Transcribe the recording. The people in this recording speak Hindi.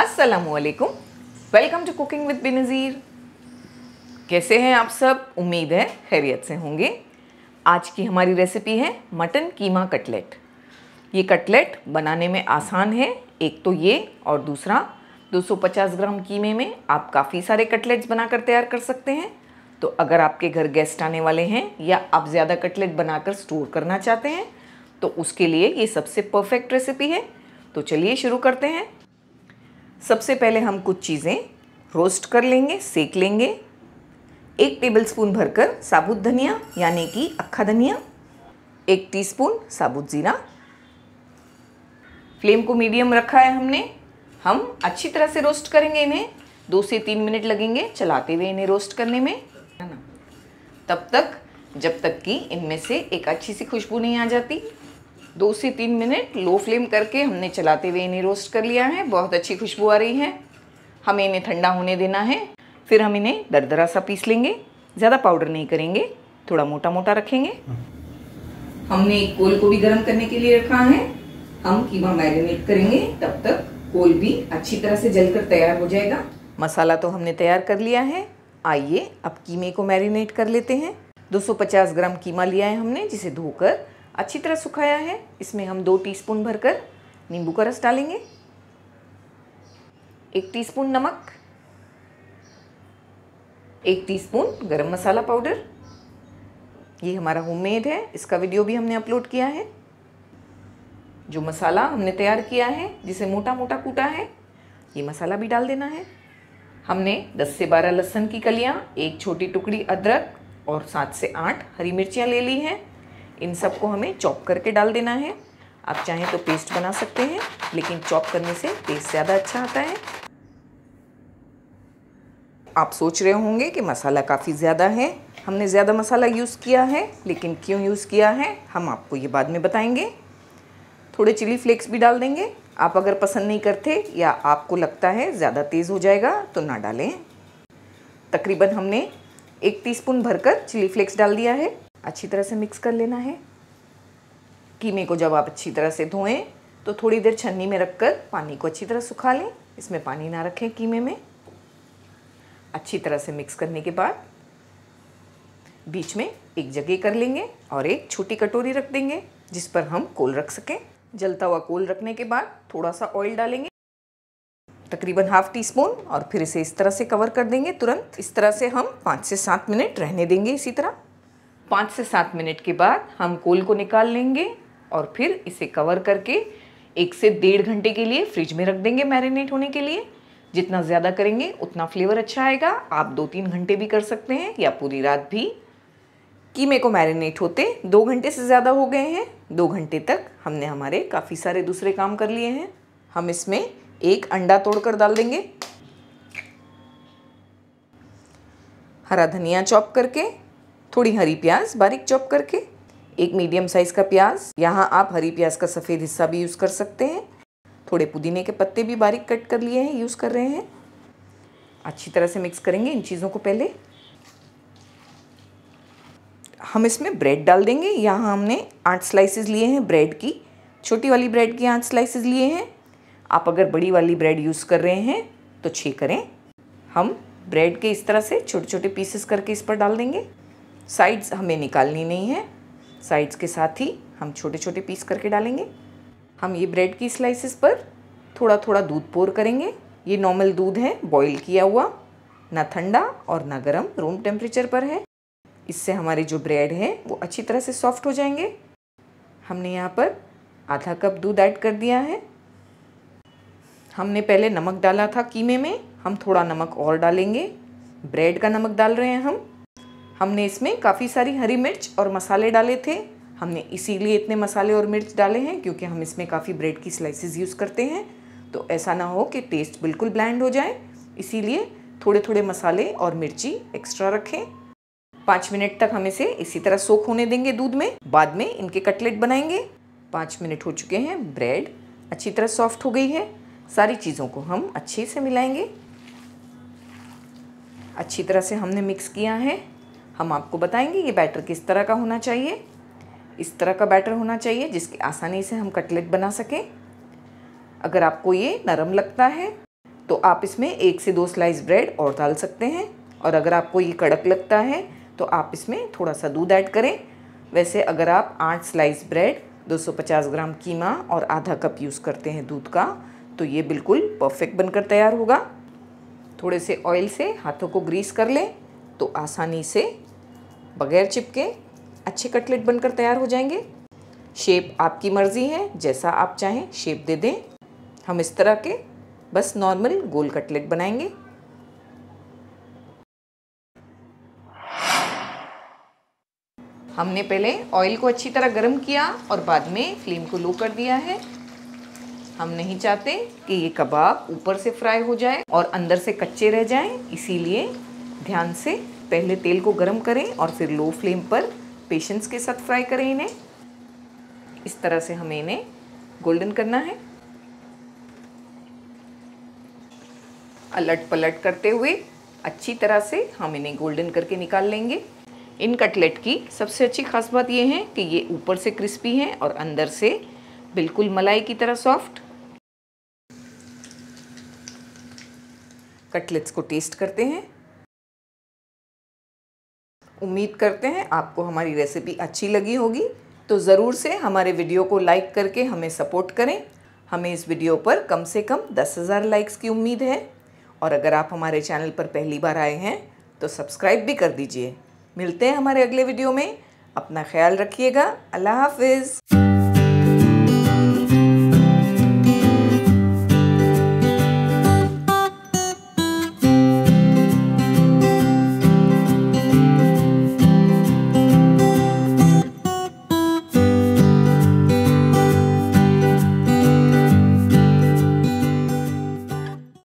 असलकुम welcome to cooking with Benazir कैसे हैं आप सब उम्मीद है खैरियत से होंगे आज की हमारी रेसिपी है मटन कीमा कटलेट ये कटलेट बनाने में आसान है एक तो ये और दूसरा 250 ग्राम कीमे में आप काफ़ी सारे कटलेट्स बनाकर तैयार कर सकते हैं तो अगर आपके घर गेस्ट आने वाले हैं या आप ज़्यादा कटलेट बनाकर स्टोर करना चाहते हैं तो उसके लिए ये सबसे परफेक्ट रेसिपी है तो चलिए शुरू करते हैं सबसे पहले हम कुछ चीज़ें रोस्ट कर लेंगे सेक लेंगे एक टेबल स्पून भरकर साबुत धनिया यानी कि अक्खा धनिया एक टीस्पून साबुत ज़ीरा फ्लेम को मीडियम रखा है हमने हम अच्छी तरह से रोस्ट करेंगे इन्हें दो से तीन मिनट लगेंगे चलाते हुए इन्हें रोस्ट करने में है तब तक जब तक कि इनमें से एक अच्छी सी खुशबू नहीं आ जाती दो से तीन मिनट लो फ्लेम करके हमने चलाते हुए इन्हें रोस्ट कर लिया है बहुत अच्छी खुशबू आ रही है हमें इन्हें ठंडा होने देना है फिर हम इन्हें दरदरा सा पीस लेंगे ज़्यादा पाउडर नहीं करेंगे थोड़ा मोटा मोटा रखेंगे हमने एक कोल को भी गर्म करने के लिए रखा है हम कीमा मैरिनेट करेंगे तब तक कोल भी अच्छी तरह से जलकर तैयार हो जाएगा मसाला तो हमने तैयार कर लिया है आइए अब कीमे को मैरिनेट कर लेते हैं 250 ग्राम कीमा लिया है हमने जिसे धोकर अच्छी तरह सुखाया है इसमें हम दो टीस्पून भरकर नींबू का रस डालेंगे एक टीस्पून नमक एक टीस्पून गरम मसाला पाउडर ये हमारा होममेड है इसका वीडियो भी हमने अपलोड किया है जो मसाला हमने तैयार किया है जिसे मोटा मोटा कूटा है ये मसाला भी डाल देना है हमने 10 से 12 लहसन की कलियाँ एक छोटी टुकड़ी अदरक और सात से आठ हरी मिर्चियाँ ले ली हैं इन सबको हमें चॉप करके डाल देना है आप चाहें तो पेस्ट बना सकते हैं लेकिन चॉप करने से टेस्ट ज़्यादा अच्छा आता है आप सोच रहे होंगे कि मसाला काफ़ी ज़्यादा है हमने ज़्यादा मसाला यूज़ किया है लेकिन क्यों यूज़ किया है हम आपको ये बाद में बताएंगे थोड़े चिली फ्लेक्स भी डाल देंगे आप अगर पसंद नहीं करते या आपको लगता है ज़्यादा तेज़ हो जाएगा तो ना डालें तकरीबन हमने एक टीस्पून भरकर चिली फ्लेक्स डाल दिया है अच्छी तरह से मिक्स कर लेना है कीमे को जब आप अच्छी तरह से धोएं तो थोड़ी देर छन्नी में रखकर पानी को अच्छी तरह सुखा लें इसमें पानी ना रखें कीमे में अच्छी तरह से मिक्स करने के बाद बीच में एक जगह कर लेंगे और एक छोटी कटोरी रख देंगे जिस पर हम कोल रख सकें जलता हुआ कोल रखने के बाद थोड़ा सा ऑयल डालेंगे तकरीबन हाफ टी स्पून और फिर इसे इस तरह से कवर कर देंगे तुरंत इस तरह से हम पाँच से सात मिनट रहने देंगे इसी तरह पाँच से सात मिनट के बाद हम कोल को निकाल लेंगे और फिर इसे कवर करके एक से डेढ़ घंटे के लिए फ्रिज में रख देंगे मैरिनेट होने के लिए जितना ज़्यादा करेंगे उतना फ्लेवर अच्छा आएगा आप दो तीन घंटे भी कर सकते हैं या पूरी रात भी कीमे को मैरिनेट होते दो घंटे से ज़्यादा हो गए हैं दो घंटे तक हमने हमारे काफ़ी सारे दूसरे काम कर लिए हैं हम इसमें एक अंडा तोड़कर डाल देंगे हरा धनिया चॉप करके थोड़ी हरी प्याज बारीक चॉप करके एक मीडियम साइज़ का प्याज यहाँ आप हरी प्याज का सफ़ेद हिस्सा भी यूज़ कर सकते हैं थोड़े पुदीने के पत्ते भी बारीक कट कर लिए हैं यूज़ कर रहे हैं अच्छी तरह से मिक्स करेंगे इन चीज़ों को पहले हम इसमें ब्रेड डाल देंगे यहाँ हमने आठ स्लाइसेस लिए हैं ब्रेड की छोटी वाली ब्रेड की आठ स्लाइसेस लिए हैं आप अगर बड़ी वाली ब्रेड यूज़ कर रहे हैं तो छः करें हम ब्रेड के इस तरह से छोटे छोटे पीसेस करके इस पर डाल देंगे साइड्स हमें निकालनी नहीं है साइड्स के साथ ही हम छोटे छोटे पीस करके डालेंगे हम ये ब्रेड की स्लाइसिस पर थोड़ा थोड़ा दूध पोर करेंगे ये नॉर्मल दूध है बॉईल किया हुआ ना ठंडा और ना गर्म रूम टेम्परेचर पर है इससे हमारे जो ब्रेड हैं वो अच्छी तरह से सॉफ्ट हो जाएंगे हमने यहाँ पर आधा कप दूध ऐड कर दिया है हमने पहले नमक डाला था कीमे में हम थोड़ा नमक और डालेंगे ब्रेड का नमक डाल रहे हैं हम हमने इसमें काफ़ी सारी हरी मिर्च और मसाले डाले थे हमने इसीलिए इतने मसाले और मिर्च डाले हैं क्योंकि हम इसमें काफ़ी ब्रेड की स्लाइसेस यूज़ करते हैं तो ऐसा ना हो कि टेस्ट बिल्कुल ब्लैंड हो जाए इसीलिए थोड़े थोड़े मसाले और मिर्ची एक्स्ट्रा रखें पाँच मिनट तक हम इसे इसी तरह सोख होने देंगे दूध में बाद में इनके कटलेट बनाएंगे पाँच मिनट हो चुके हैं ब्रेड अच्छी तरह सॉफ्ट हो गई है सारी चीज़ों को हम अच्छे से मिलाएंगे अच्छी तरह से हमने मिक्स किया है हम आपको बताएंगे ये बैटर किस तरह का होना चाहिए इस तरह का बैटर होना चाहिए जिसकी आसानी से हम कटलेट बना सकें अगर आपको ये नरम लगता है तो आप इसमें एक से दो स्लाइस ब्रेड और डाल सकते हैं और अगर आपको ये कड़क लगता है तो आप इसमें थोड़ा सा दूध ऐड करें वैसे अगर आप आठ स्लाइस ब्रेड 250 ग्राम कीमा और आधा कप यूज़ करते हैं दूध का तो ये बिल्कुल परफेक्ट बनकर तैयार होगा थोड़े से ऑयल से हाथों को ग्रीस कर लें तो आसानी से बगैर चिपके अच्छे कटलेट बनकर तैयार हो जाएंगे शेप आपकी मर्ज़ी है जैसा आप चाहें शेप दे दें हम इस तरह के बस नॉर्मल गोल कटलेट बनाएंगे हमने पहले ऑयल को अच्छी तरह गर्म किया और बाद में फ्लेम को लो कर दिया है हम नहीं चाहते कि ये कबाब ऊपर से फ्राई हो जाए और अंदर से कच्चे रह जाएं इसीलिए ध्यान से पहले तेल को गर्म करें और फिर लो फ्लेम पर पेशेंस के साथ फ्राई करें इन्हें इस तरह से हमें इन्हें गोल्डन करना है अलट पलट करते हुए अच्छी तरह से हम इन्हें गोल्डन करके निकाल लेंगे इन कटलेट की सबसे अच्छी खास बात ये है कि ये ऊपर से क्रिस्पी हैं और अंदर से बिल्कुल मलाई की तरह सॉफ्ट कटलेट्स को टेस्ट करते हैं उम्मीद करते हैं आपको हमारी रेसिपी अच्छी लगी होगी तो ज़रूर से हमारे वीडियो को लाइक करके हमें सपोर्ट करें हमें इस वीडियो पर कम से कम दस हज़ार लाइक्स की उम्मीद है और अगर आप हमारे चैनल पर पहली बार आए हैं तो सब्सक्राइब भी कर दीजिए मिलते हैं हमारे अगले वीडियो में अपना ख्याल रखिएगा अल्लाह हाफिज़